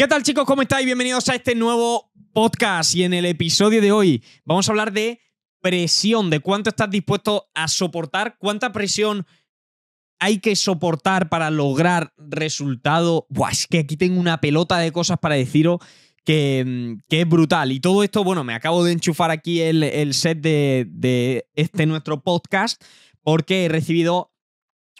¿Qué tal chicos? ¿Cómo estáis? Bienvenidos a este nuevo podcast y en el episodio de hoy vamos a hablar de presión, de cuánto estás dispuesto a soportar, cuánta presión hay que soportar para lograr resultado. Buah, es que aquí tengo una pelota de cosas para deciros que, mm, que es brutal. Y todo esto, bueno, me acabo de enchufar aquí el, set de este nuestro podcast porque he recibido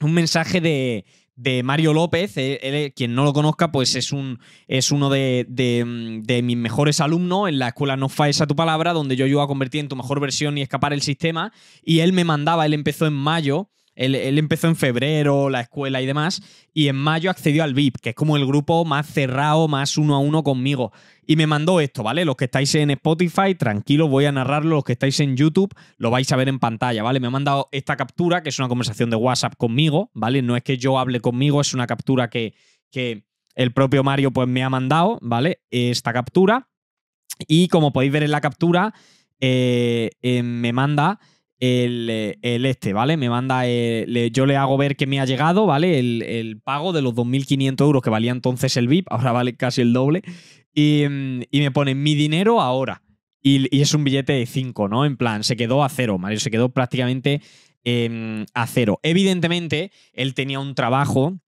un mensaje de, de Mario López. Eh, él, eh, quien no lo conozca, pues es, un, es uno de, de, mm, mis mejores alumnos en la escuela No Fais a tu palabra, donde yo iba a convertir en tu mejor versión y escapar el sistema. Y él me mandaba, él empezó en mayo él, empezó en febrero, la escuela y demás, y en mayo accedió al VIP, que es como el grupo más cerrado, más uno a uno conmigo. Y me mandó esto, ¿vale? Los que estáis en Spotify, tranquilo voy a narrarlo. Los que estáis en YouTube, lo vais a ver en pantalla, ¿vale? Me ha mandado esta captura, que es una conversación de WhatsApp conmigo, ¿vale? No es que yo hable conmigo, es una captura que, que el propio Mario pues, me ha mandado, ¿vale? Esta captura. Y como podéis ver en la captura, eh, eh, me manda eh, el, este, ¿vale? Me manda, eh, yo le hago ver que me ha llegado, ¿vale? El, pago de los 2.500 euros que valía entonces el VIP, ahora vale casi el doble, mm, y, me pone mi dinero ahora. Y, es un billete de 5, ¿no? En plan, se quedó a cero, Mario, se quedó prácticamente em, a cero. Evidentemente, él tenía un trabajo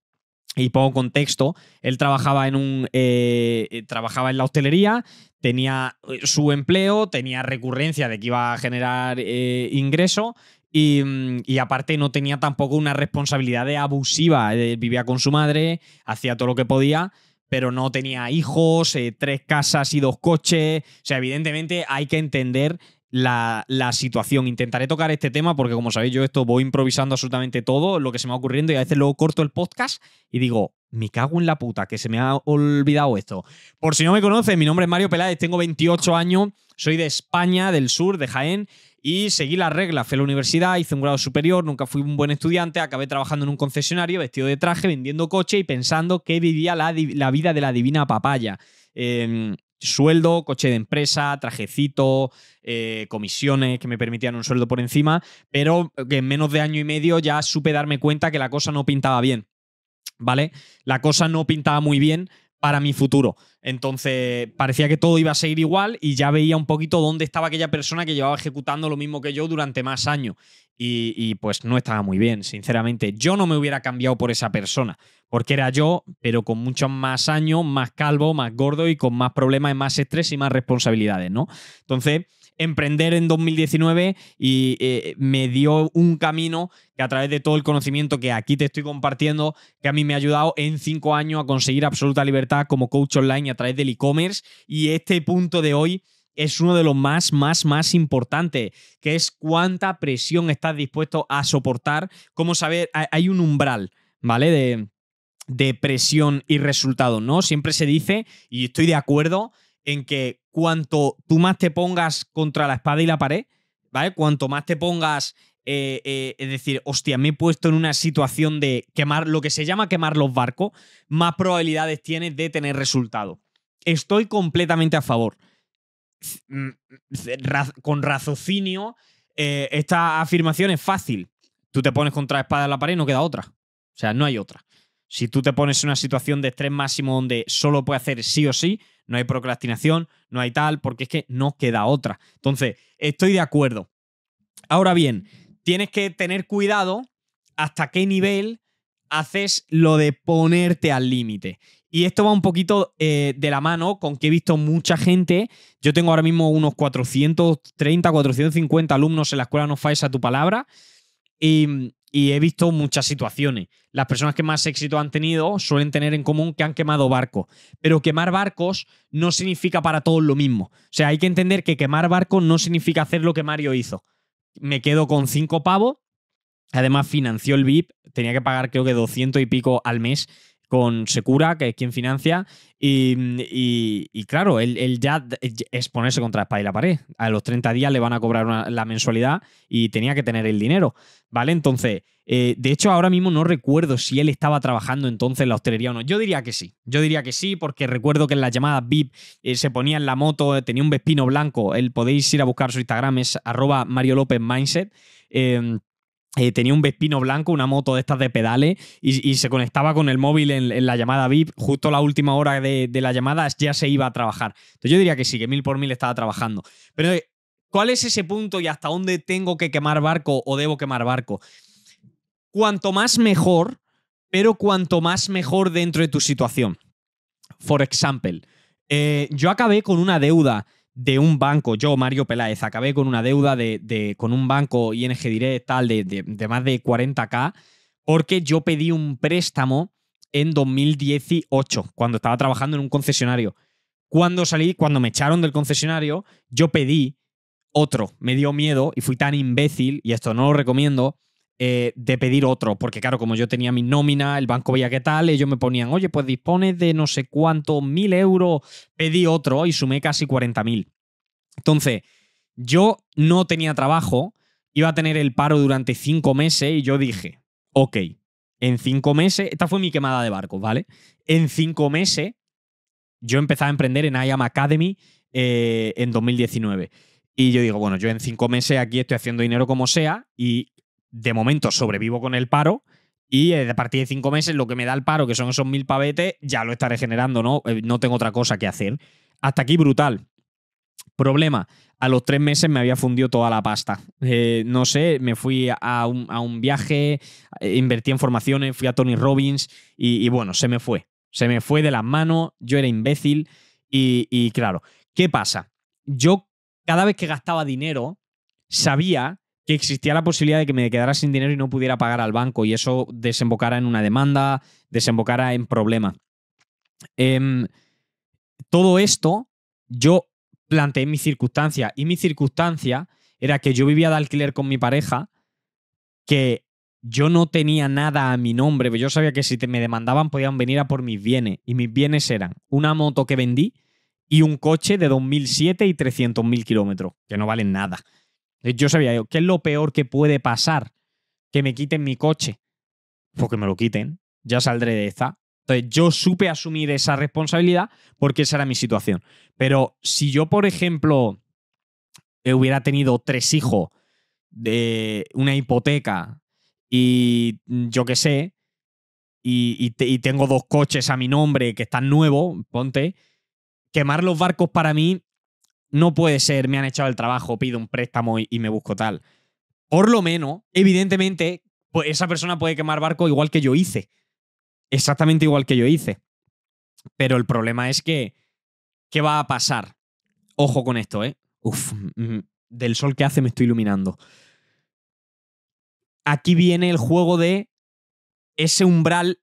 y pongo contexto, él trabajaba en un eh, eh, trabajaba en la hostelería, tenía eh, su empleo, tenía recurrencia de que iba a generar ingresos ingreso mm, y, aparte no tenía tampoco una responsabilidad de abusiva, vivía con su madre, hacía todo lo que podía, pero no tenía hijos, tres casas y dos coches, o sea, evidentemente hay que entender la, situación. Intentaré tocar este tema porque, como sabéis, yo esto voy improvisando absolutamente todo, lo que se me va ocurriendo, y a veces luego corto el podcast y digo, me cago en la puta, que se me ha olvidado esto. Por si no me conoces, mi nombre es Mario Peláez, tengo 28 años, soy de España, del sur, de Jaén, y seguí las reglas. Fui a la universidad, hice un grado superior, nunca fui un buen estudiante, acabé trabajando en un concesionario, vestido de traje, vendiendo coche y pensando que vivía la, vida de la divina papaya. Em, sueldo, coche de empresa, trajecito, eh, comisiones que me permitían un sueldo por encima, pero que en menos de año y medio ya supe darme cuenta que la cosa no pintaba bien. ¿Vale? La cosa no pintaba muy bien para mi futuro. Entonces, parecía que todo iba a seguir igual y ya veía un poquito dónde estaba aquella persona que llevaba ejecutando lo mismo que yo durante más años. Y, pues no estaba muy bien, sinceramente. Yo no me hubiera cambiado por esa persona, porque era yo, pero con muchos más años, más calvo, más gordo y con más problemas, más estrés y más responsabilidades, ¿no? Entonces, emprender en 2019 y eh, me dio un camino que a través de todo el conocimiento que aquí te estoy compartiendo, que a mí me ha ayudado en cinco años a conseguir absoluta libertad como coach online a través del e-commerce y este punto de hoy es uno de los más, más, más importantes, que es cuánta presión estás dispuesto a soportar. Como saber, hay un umbral, ¿vale? De, presión y resultado, ¿no? Siempre se dice, y estoy de acuerdo, en que cuanto tú más te pongas contra la espada y la pared, ¿vale? Cuanto más te pongas, eh, eh, es decir, hostia, me he puesto en una situación de quemar, lo que se llama quemar los barcos, más probabilidades tienes de tener resultado. Estoy completamente a favor. Mm, con raciocinio, eh, esta afirmación es fácil. Tú te pones contra la espada en la pared y no queda otra. O sea, no hay otra. Si tú te pones en una situación de estrés máximo donde solo puedes hacer sí o sí, no hay procrastinación, no hay tal, porque es que no queda otra. Entonces, estoy de acuerdo. Ahora bien, tienes que tener cuidado hasta qué nivel haces lo de ponerte al límite. Y esto va un poquito eh, de la mano con que he visto mucha gente. Yo tengo ahora mismo unos 430, 450 alumnos en la escuela No fais a tu palabra. Y, y he visto muchas situaciones. Las personas que más éxito han tenido suelen tener en común que han quemado barcos, pero quemar barcos no significa para todos lo mismo. O sea, hay que entender que quemar barcos no significa hacer lo que Mario hizo. Me quedo con cinco pavos, además financió el VIP, tenía que pagar creo que 200 y pico al mes con Secura, que es quien financia, y, claro, él, eh, ya es ponerse contra la espada y la pared. A los 30 días le van a cobrar la mensualidad y tenía que tener el dinero, ¿vale? Entonces, eh, de hecho ahora mismo no recuerdo si él estaba trabajando entonces en la hostelería o no. Yo diría que sí, yo diría que sí, porque recuerdo que en las llamadas VIP eh, se ponía en la moto, tenía un vespino blanco, él podéis ir a buscar su Instagram, es arroba Mario López Mindset. Eh, tenía un Vespino blanco, una moto de estas de pedales, y, se conectaba con el móvil en, la llamada VIP. Justo la última hora de, la llamada ya se iba a trabajar. Entonces yo diría que sí, que mil por mil estaba trabajando. Pero eh, ¿cuál es ese punto y hasta dónde tengo que quemar barco o debo quemar barco? Cuanto más mejor, pero cuanto más mejor dentro de tu situación. por example, eh, yo acabé con una deuda de un banco, yo, Mario Peláez, acabé con una deuda de, con un banco ING Direct tal de, de, de, más de 40k, porque yo pedí un préstamo en 2018, cuando estaba trabajando en un concesionario. Cuando salí, cuando me echaron del concesionario, yo pedí otro, me dio miedo y fui tan imbécil, y esto no lo recomiendo, eh, de pedir otro, porque claro, como yo tenía mi nómina, el banco veía qué tal, ellos me ponían, oye, pues dispones de no sé cuántos mil euros, pedí otro y sumé casi mil Entonces, yo no tenía trabajo, iba a tener el paro durante cinco meses y yo dije, ok, en cinco meses, esta fue mi quemada de barcos, ¿vale? En cinco meses yo empecé a emprender en IAM Academy eh, en 2019. Y yo digo, bueno, yo en cinco meses aquí estoy haciendo dinero como sea y de momento sobrevivo con el paro. Y eh, a partir de cinco meses, lo que me da el paro, que son esos mil pavetes, ya lo estaré generando, ¿no? Eh, no tengo otra cosa que hacer. Hasta aquí, brutal. Problema, a los tres meses me había fundido toda la pasta. Eh, no sé, me fui a un, viaje, invertí en formaciones, fui a Tony Robbins y, bueno, se me fue. Se me fue de las manos, yo era imbécil y claro, ¿qué pasa? Yo cada vez que gastaba dinero sabía que existía la posibilidad de que me quedara sin dinero y no pudiera pagar al banco y eso desembocara en una demanda, desembocara en problemas. Em, todo esto yo planteé mi circunstancia y mi circunstancia era que yo vivía de alquiler con mi pareja, que yo no tenía nada a mi nombre, pero pues yo sabía que si me demandaban podían venir a por mis bienes y mis bienes eran una moto que vendí y un coche de 2007 y 300.000 kilómetros, que no valen nada. Eh, yo sabía, yo, ¿qué es lo peor que puede pasar? Que me quiten mi coche. Porque pues me lo quiten, ya saldré de esta. Entonces, yo supe asumir esa responsabilidad porque esa era mi situación. Pero si yo, por ejemplo, hubiera tenido tres hijos de una hipoteca y yo qué sé, y, y, tengo dos coches a mi nombre que están nuevos, ponte, quemar los barcos para mí no puede ser, me han echado el trabajo, pido un préstamo y, me busco tal. Por lo menos, evidentemente, pues, esa persona puede quemar barco igual que yo hice. Exactamente igual que yo hice. Pero el problema es que, ¿qué va a pasar? Ojo con esto, ¿eh? Uf, mm, mm, del sol que hace me estoy iluminando. Aquí viene el juego de ese umbral.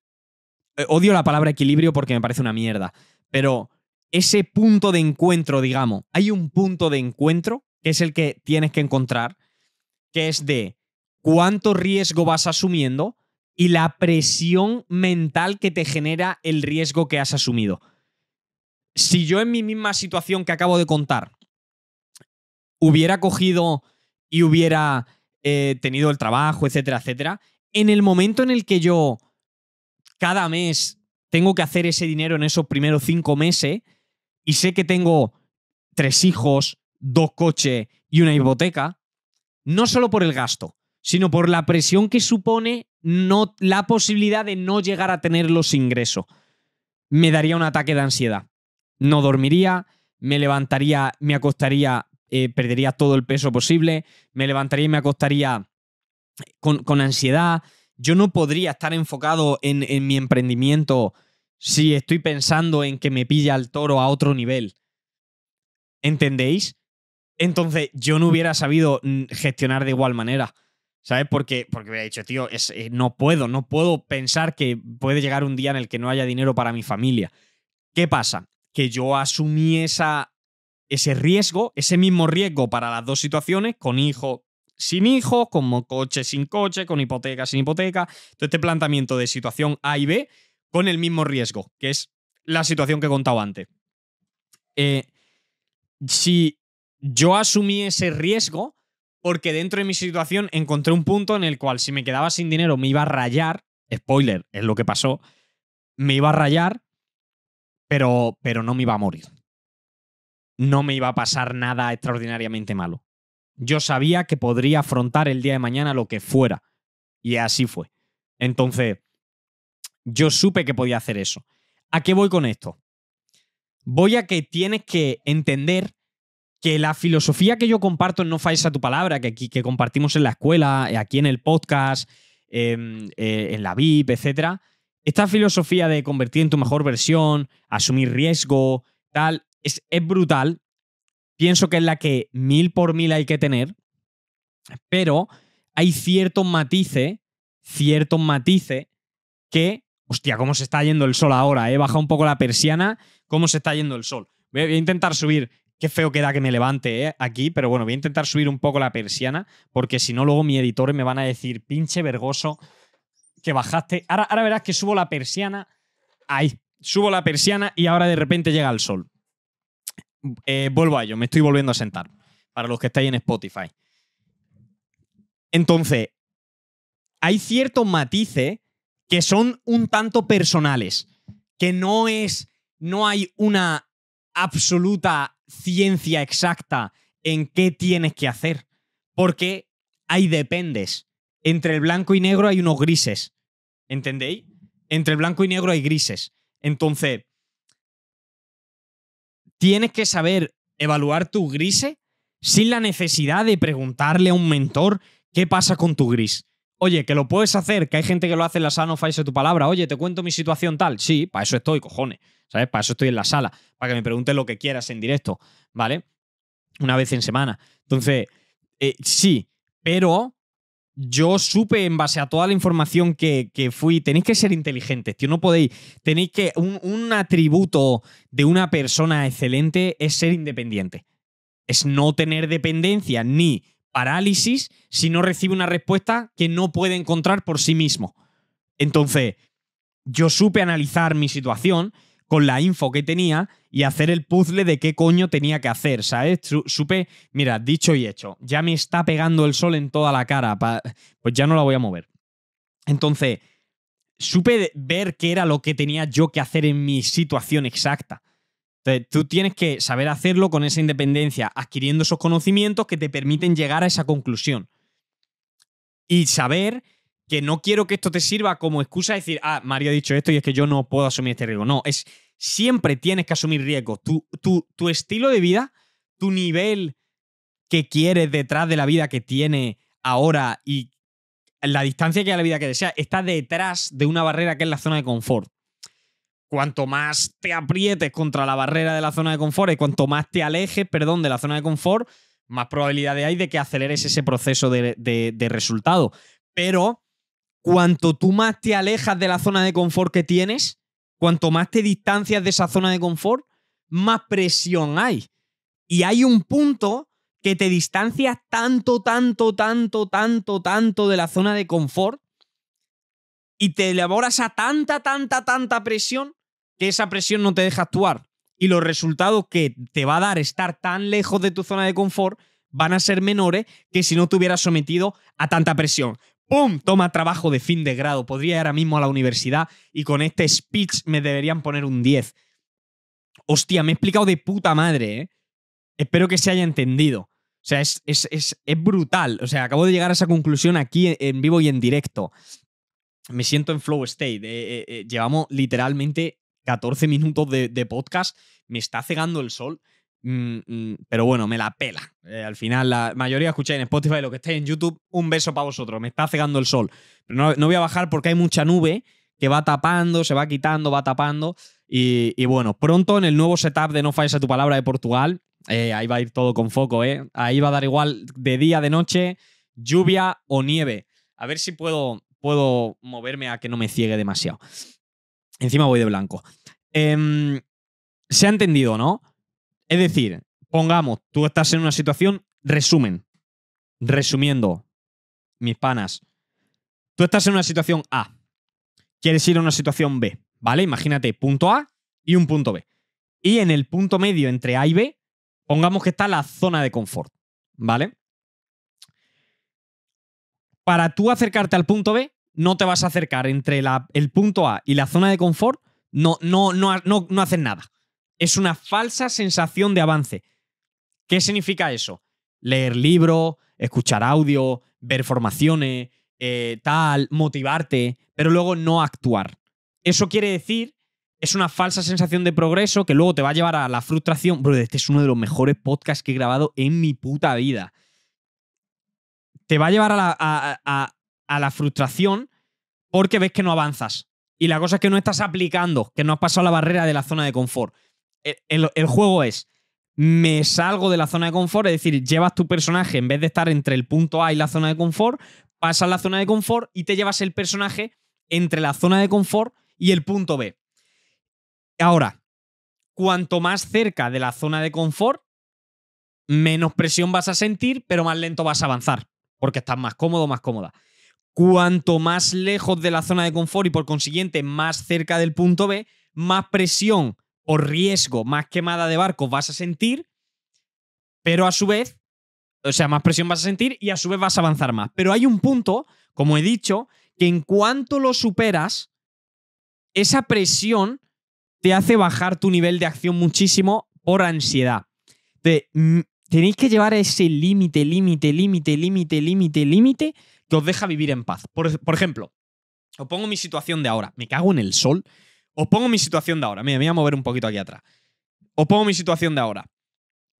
Eh, odio la palabra equilibrio porque me parece una mierda. Pero ese punto de encuentro, digamos, hay un punto de encuentro que es el que tienes que encontrar, que es de cuánto riesgo vas asumiendo y la presión mental que te genera el riesgo que has asumido. Si yo en mi misma situación que acabo de contar hubiera cogido y hubiera eh, tenido el trabajo, etcétera, etcétera, en el momento en el que yo cada mes tengo que hacer ese dinero en esos primeros cinco meses, y sé que tengo tres hijos, dos coches y una hipoteca, no solo por el gasto, sino por la presión que supone no, la posibilidad de no llegar a tener los ingresos. Me daría un ataque de ansiedad. No dormiría, me levantaría, me acostaría, eh, perdería todo el peso posible, me levantaría y me acostaría eh, con, ansiedad. Yo no podría estar enfocado en mi emprendimiento si estoy pensando en que me pilla el toro a otro nivel. ¿Entendéis? Entonces yo no hubiera sabido mm, gestionar de igual manera. ¿Sabes? Porque, porque hubiera dicho, tío, es, eh, no puedo, no puedo pensar que puede llegar un día en el que no haya dinero para mi familia. ¿Qué pasa? Que yo asumí esa, ese riesgo, ese mismo riesgo para las dos situaciones, con hijo, sin hijo, con coche, sin coche, con hipoteca, sin hipoteca. Entonces este planteamiento de situación A y B con el mismo riesgo, que es la situación que he contado antes. Eh, si yo asumí ese riesgo, porque dentro de mi situación encontré un punto en el cual si me quedaba sin dinero me iba a rayar, spoiler, es lo que pasó, me iba a rayar, pero, pero no me iba a morir. No me iba a pasar nada extraordinariamente malo. Yo sabía que podría afrontar el día de mañana lo que fuera. Y así fue. Entonces, yo supe que podía hacer eso. ¿A qué voy con esto? Voy a que tienes que entender que la filosofía que yo comparto en No Falles a tu Palabra, que, aquí, que compartimos en la escuela, aquí en el podcast, en, eh, la VIP, etc. Esta filosofía de convertir en tu mejor versión, asumir riesgo, tal, es, es brutal. Pienso que es la que mil por mil hay que tener, pero hay ciertos matices, ciertos matices que Hostia, cómo se está yendo el sol ahora, he eh? bajado un poco la persiana, cómo se está yendo el sol. Voy a intentar subir, qué feo queda que me levante eh, aquí, pero bueno, voy a intentar subir un poco la persiana, porque si no luego mi editor me van a decir, pinche vergoso, que bajaste. Ahora, verás que subo la persiana, ahí, subo la persiana y ahora de repente llega el sol. Eh, vuelvo a ello, me estoy volviendo a sentar, para los que estáis en Spotify. Entonces, hay ciertos matices que son un tanto personales, que no es, no hay una absoluta ciencia exacta en qué tienes que hacer, porque ahí dependes. Entre el blanco y negro hay unos grises, ¿entendéis? Entre el blanco y negro hay grises. Entonces, tienes que saber evaluar tu grise sin la necesidad de preguntarle a un mentor qué pasa con tu gris. Oye, que lo puedes hacer, que hay gente que lo hace en la sala, no falles tu palabra. Oye, te cuento mi situación tal. Sí, para eso estoy, cojones. ¿Sabes? Para eso estoy en la sala, para que me preguntes lo que quieras en directo, ¿vale? Una vez en semana. Entonces, eh, sí, pero yo supe en base a toda la información que, fui, tenéis que ser inteligentes, tío, no podéis, tenéis que, un atributo de una persona excelente es ser independiente, es no tener dependencia ni parálisis si no recibe una respuesta que no puede encontrar por sí mismo. Entonces, yo supe analizar mi situación con la info que tenía y hacer el puzzle de qué coño tenía que hacer, ¿sabes? Supe, mira, dicho y hecho, ya me está pegando el sol en toda la cara, pues ya no la voy a mover. Entonces, supe ver qué era lo que tenía yo que hacer en mi situación exacta tú tienes que saber hacerlo con esa independencia, adquiriendo esos conocimientos que te permiten llegar a esa conclusión. Y saber que no quiero que esto te sirva como excusa de decir, ah, Mario ha dicho esto y es que yo no puedo asumir este riesgo. No, es siempre tienes que asumir riesgos. Tu, tu, tu estilo de vida, tu nivel que quieres detrás de la vida que tiene ahora y la distancia que hay a la vida que desea está detrás de una barrera que es la zona de confort cuanto más te aprietes contra la barrera de la zona de confort y cuanto más te alejes, perdón, de la zona de confort, más probabilidades hay de que aceleres ese proceso de, de resultado. Pero cuanto tú más te alejas de la zona de confort que tienes, cuanto más te distancias de esa zona de confort, más presión hay. Y hay un punto que te distancias tanto, tanto, tanto, tanto, tanto de la zona de confort y te elaboras a tanta, tanta, tanta presión que esa presión no te deja actuar y los resultados que te va a dar estar tan lejos de tu zona de confort van a ser menores que si no te hubieras sometido a tanta presión. ¡Pum! Toma trabajo de fin de grado. Podría ir ahora mismo a la universidad y con este speech me deberían poner un 10. Hostia, me he explicado de puta madre, ¿eh? Espero que se haya entendido. O sea, es, brutal. O sea, acabo de llegar a esa conclusión aquí en vivo y en directo. Me siento en flow state. Eh, eh, eh, llevamos literalmente 14 minutos de, podcast, me está cegando el sol. Mm, mm, pero bueno, me la pela. Eh, al final, la mayoría escucháis en Spotify, lo que estáis en YouTube, un beso para vosotros. Me está cegando el sol. Pero no, voy a bajar porque hay mucha nube que va tapando, se va quitando, va tapando. Y, bueno, pronto en el nuevo setup de No Falles a tu Palabra de Portugal, eh, ahí va a ir todo con foco, eh, Ahí va a dar igual de día, de noche, lluvia o nieve. A ver si puedo, puedo moverme a que no me ciegue demasiado. Encima voy de blanco. Em, se ha entendido, ¿no? Es decir, pongamos, tú estás en una situación, resumen, resumiendo, mis panas, tú estás en una situación A, quieres ir a una situación B, ¿vale? Imagínate, punto A y un punto B. Y en el punto medio entre A y B, pongamos que está la zona de confort, ¿vale? Para tú acercarte al punto B, no te vas a acercar entre el punto A y la zona de confort no, no, no, no, hacen nada. Es una falsa sensación de avance. ¿Qué significa eso? Leer libro, escuchar audio, ver formaciones, eh, tal, motivarte, pero luego no actuar. Eso quiere decir, es una falsa sensación de progreso que luego te va a llevar a la frustración. Bro, este es uno de los mejores podcasts que he grabado en mi puta vida. Te va a llevar a la frustración porque ves que no avanzas. Y la cosa es que no estás aplicando, que no has pasado la barrera de la zona de confort. E, el, juego es, me salgo de la zona de confort, es decir, llevas tu personaje, en vez de estar entre el punto A y la zona de confort, pasas la zona de confort y te llevas el personaje entre la zona de confort y el punto B. Ahora, cuanto más cerca de la zona de confort, menos presión vas a sentir, pero más lento vas a avanzar, porque estás más cómodo, más cómoda. Cuanto más lejos de la zona de confort y por consiguiente más cerca del punto B, más presión o riesgo, más quemada de barco vas a sentir, pero a su vez, o sea, más presión vas a sentir y a su vez vas a avanzar más. Pero hay un punto, como he dicho, que en cuanto lo superas, esa presión te hace bajar tu nivel de acción muchísimo por ansiedad. Mm, tenéis que llevar ese límite, límite, límite, límite, límite, límite, que os deja vivir en paz. Por, ejemplo, os pongo mi situación de ahora. Me cago en el sol. Os pongo mi situación de ahora. Mira, me voy a mover un poquito aquí atrás. Os pongo mi situación de ahora.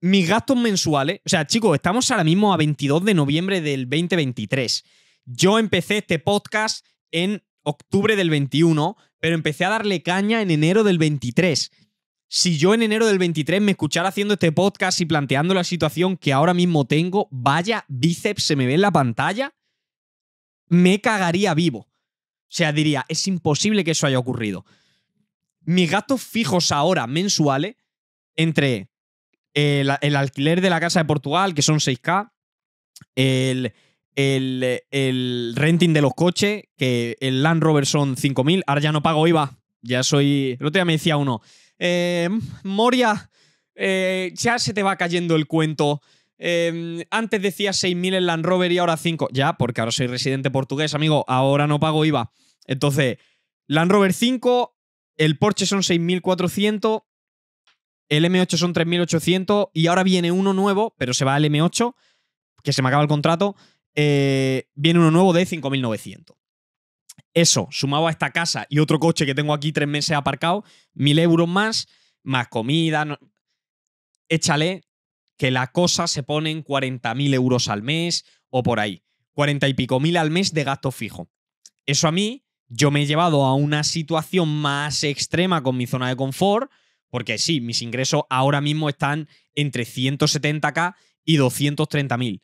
Mis gastos mensuales. O sea, chicos, estamos ahora mismo a 22 de noviembre del 2023. Yo empecé este podcast en octubre del 21, pero empecé a darle caña en enero del 23. Si yo en enero del 23 me escuchara haciendo este podcast y planteando la situación que ahora mismo tengo, vaya bíceps se me ve en la pantalla me cagaría vivo. O sea, diría, es imposible que eso haya ocurrido. Mis gastos fijos ahora mensuales, entre eh, el, alquiler de la casa de Portugal, que son 6K, el, el, renting de los coches, que el Land Rover son 5.000, ahora ya no pago IVA, ya soy... El otro día me decía uno, eh, Moria, eh, ya se te va cayendo el cuento Em, antes decía 6.000 en Land Rover y ahora 5. Ya, porque ahora soy residente portugués, amigo. Ahora no pago IVA. Entonces, Land Rover 5, el Porsche son 6.400, el M8 son 3.800 y ahora viene uno nuevo, pero se va al M8, que se me acaba el contrato. Eh, viene uno nuevo de 5.900. Eso, sumado a esta casa y otro coche que tengo aquí tres meses aparcado, 1.000 euros más, más comida. Échale que la cosa se pone en 40.000 euros al mes o por ahí. 40 y pico mil al mes de gasto fijo. Eso a mí, yo me he llevado a una situación más extrema con mi zona de confort, porque sí, mis ingresos ahora mismo están entre 170k y 230.000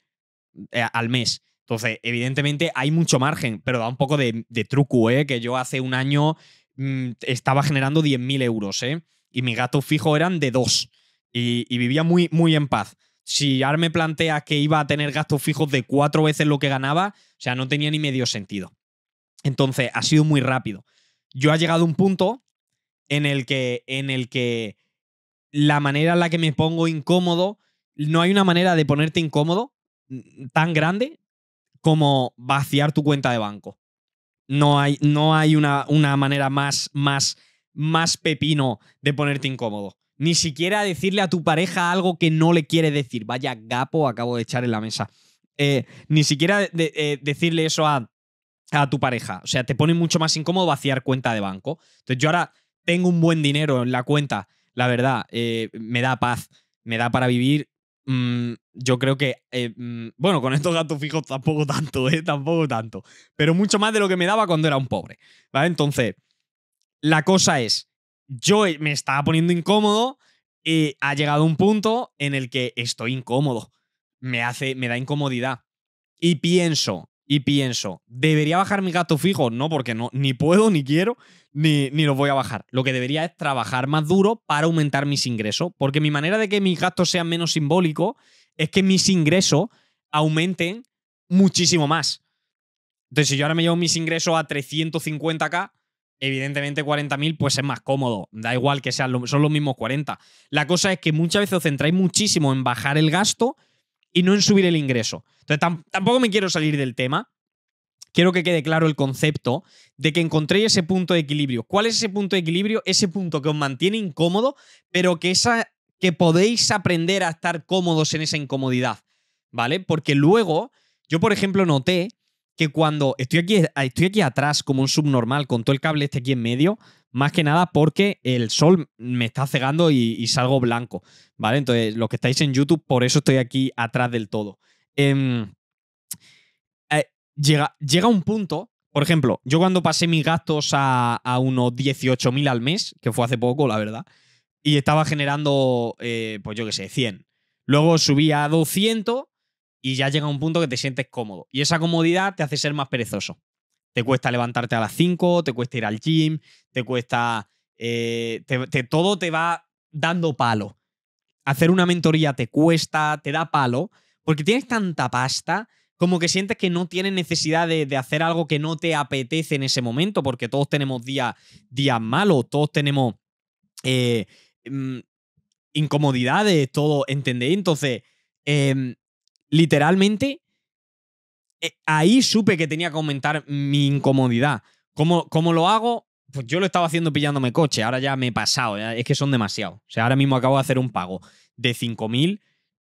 eh, al mes. Entonces, evidentemente hay mucho margen, pero da un poco de, truco, ¿eh? que yo hace un año mm, estaba generando 10.000 euros ¿eh? y mis gastos fijos eran de 2 y, vivía muy, muy en paz. Si ahora me plantea que iba a tener gastos fijos de cuatro veces lo que ganaba, o sea, no tenía ni medio sentido. Entonces, ha sido muy rápido. Yo ha llegado a un punto en el que, en el que la manera en la que me pongo incómodo, no hay una manera de ponerte incómodo mm, tan grande como vaciar tu cuenta de banco. No hay, no hay una, una manera más, más, más pepino de ponerte incómodo. Ni siquiera decirle a tu pareja algo que no le quiere decir. Vaya gapo acabo de echar en la mesa. Eh, ni siquiera eh, decirle eso a, tu pareja. O sea, te pone mucho más incómodo vaciar cuenta de banco. Entonces yo ahora tengo un buen dinero en la cuenta. La verdad, eh, me da paz, me da para vivir. Mm, yo creo que, mm, bueno, con estos gatos fijos tampoco tanto, ¿eh? Tampoco tanto. Pero mucho más de lo que me daba cuando era un pobre. ¿Vale? Entonces, la cosa es, yo me estaba poniendo incómodo y ha llegado un punto en el que estoy incómodo. Me hace, me da incomodidad. Y pienso, y pienso, ¿debería bajar mi gasto fijo? No, porque no, ni puedo, ni quiero, ni, ni lo voy a bajar. Lo que debería es trabajar más duro para aumentar mis ingresos. Porque mi manera de que mis gastos sean menos simbólicos es que mis ingresos aumenten muchísimo más. Entonces, si yo ahora me llevo mis ingresos a 350k, evidentemente 40.000 pues es más cómodo, da igual que sean son los mismos 40. La cosa es que muchas veces os centráis muchísimo en bajar el gasto y no en subir el ingreso. Entonces tampoco me quiero salir del tema. Quiero que quede claro el concepto de que encontréis ese punto de equilibrio. ¿Cuál es ese punto de equilibrio? Ese punto que os mantiene incómodo, pero que, esa, que podéis aprender a estar cómodos en esa incomodidad, ¿vale? Porque luego, yo por ejemplo noté que cuando estoy aquí, estoy aquí atrás como un subnormal con todo el cable este aquí en medio, más que nada porque el sol me está cegando y, salgo blanco, ¿vale? Entonces, los que estáis en YouTube, por eso estoy aquí atrás del todo. Em, eh, llega, llega un punto, por ejemplo, yo cuando pasé mis gastos a, unos 18.000 al mes, que fue hace poco, la verdad, y estaba generando, eh, pues yo qué sé, 100. Luego subí a 200 y ya llega un punto que te sientes cómodo. Y esa comodidad te hace ser más perezoso. Te cuesta levantarte a las 5, te cuesta ir al gym, te cuesta... Eh, todo te va dando palo. Hacer una mentoría te cuesta, te da palo, porque tienes tanta pasta como que sientes que no tienes necesidad de, hacer algo que no te apetece en ese momento, porque todos tenemos días, malos, todos tenemos eh, mm, incomodidades, todo, ¿entendéis? Entonces, em, literalmente, eh, ahí supe que tenía que aumentar mi incomodidad. ¿Cómo, ¿Cómo, lo hago? Pues yo lo estaba haciendo pillándome coche, ahora ya me he pasado, es que son demasiado O sea, ahora mismo acabo de hacer un pago de 5.000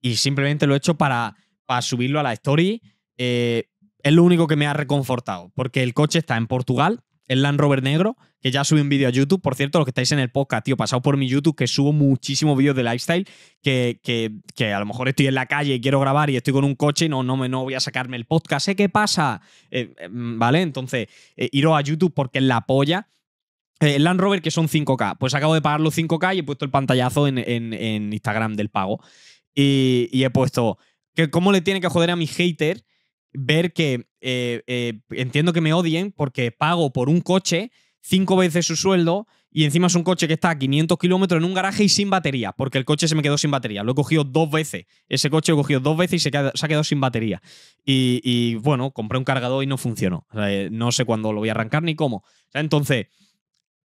y simplemente lo he hecho para, para subirlo a la story. Eh, es lo único que me ha reconfortado, porque el coche está en Portugal, el Land Rover negro, que ya subí un vídeo a YouTube. Por cierto, los que estáis en el podcast, tío, pasado por mi YouTube, que subo muchísimos vídeos de lifestyle, que, que, que, a lo mejor estoy en la calle y quiero grabar y estoy con un coche y no, no, me, no voy a sacarme el podcast. ¿Sé ¿Eh? qué pasa? Eh, mm, ¿Vale? Entonces, eh, iros a YouTube porque es la polla. El Land Rover, que son 5K. Pues acabo de pagar los 5K y he puesto el pantallazo en, en, Instagram del pago. Y, y he puesto que cómo le tiene que joder a mi hater ver que eh, eh, entiendo que me odien porque pago por un coche cinco veces su sueldo y encima es un coche que está a 500 kilómetros en un garaje y sin batería, porque el coche se me quedó sin batería. Lo he cogido dos veces. Ese coche lo he cogido dos veces y se, ha quedado sin batería. Y, bueno, compré un cargador y no funcionó. Eh, no sé cuándo lo voy a arrancar ni cómo. entonces,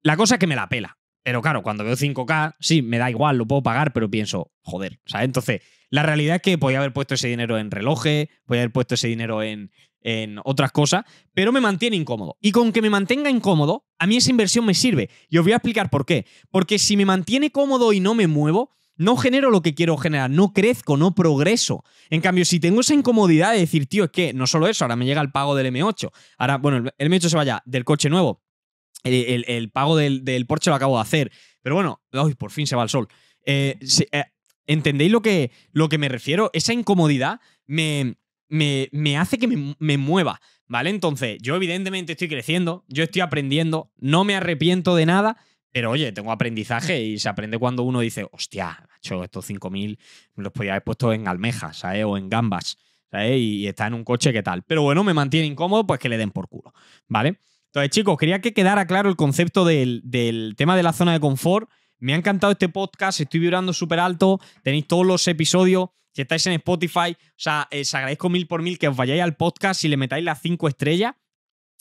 la cosa es que me la pela. Pero claro, cuando veo 5K, sí, me da igual, lo puedo pagar, pero pienso, joder. O entonces, la realidad es que podía haber puesto ese dinero en relojes, podía haber puesto ese dinero en, en otras cosas, pero me mantiene incómodo. Y con que me mantenga incómodo, a mí esa inversión me sirve. Y os voy a explicar por qué. Porque si me mantiene cómodo y no me muevo, no genero lo que quiero generar, no crezco, no progreso. En cambio, si tengo esa incomodidad de decir, tío, es que no solo eso, ahora me llega el pago del M8, ahora, bueno, el M8 se vaya del coche nuevo, el, pago del, del, Porsche lo acabo de hacer. Pero bueno, por fin se va el sol. Eh, eh, ¿Entendéis lo que, lo que me refiero? Esa incomodidad me, hace que me, mueva, ¿vale? Entonces, yo evidentemente estoy creciendo, yo estoy aprendiendo, no me arrepiento de nada, pero oye, tengo aprendizaje y se aprende cuando uno dice, hostia, hecho estos 5.000 los podía haber puesto en almejas, ¿sabes? O en gambas, ¿sabes? Y, y está en un coche, ¿qué tal? Pero bueno, me mantiene incómodo, pues que le den por culo, ¿vale? Entonces, chicos, quería que quedara claro el concepto del, tema de la zona de confort. Me ha encantado este podcast, estoy vibrando súper alto, tenéis todos los episodios. Si estáis en Spotify, o sea, eh, os agradezco mil por mil que os vayáis al podcast y le metáis las cinco estrellas.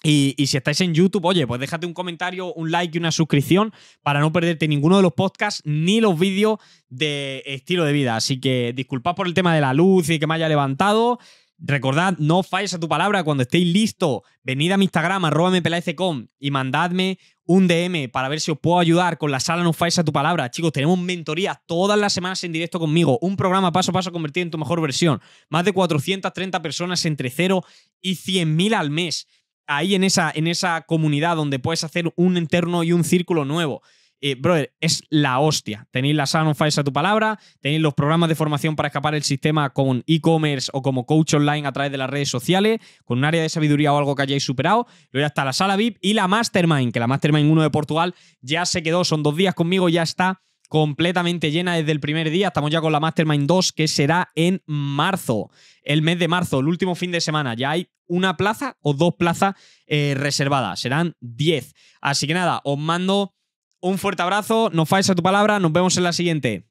Y, y, si estáis en YouTube, oye, pues déjate un comentario, un like y una suscripción para no perderte ninguno de los podcasts ni los vídeos de estilo de vida. Así que disculpad por el tema de la luz y que me haya levantado. Recordad, no falles a tu palabra. Cuando estéis listos, venid a mi Instagram, arroba y mandadme un DM para ver si os puedo ayudar con la sala No falles a tu palabra. Chicos, tenemos mentorías todas las semanas en directo conmigo. Un programa paso a paso convertido en tu mejor versión. Más de 430 personas entre 0 y 100.000 al mes. Ahí en esa, en esa comunidad donde puedes hacer un entorno y un círculo nuevo brother, es la hostia. Tenéis la of face a tu palabra, tenéis los programas de formación para escapar el sistema con e-commerce o como coach online a través de las redes sociales, con un área de sabiduría o algo que hayáis superado. Luego ya está la sala VIP y la Mastermind, que la Mastermind 1 de Portugal ya se quedó, son dos días conmigo, ya está completamente llena desde el primer día. Estamos ya con la Mastermind 2, que será en marzo, el mes de marzo, el último fin de semana. Ya hay una plaza o dos plazas eh, reservadas, serán 10. Así que nada, os mando un fuerte abrazo, no falles a tu palabra, nos vemos en la siguiente.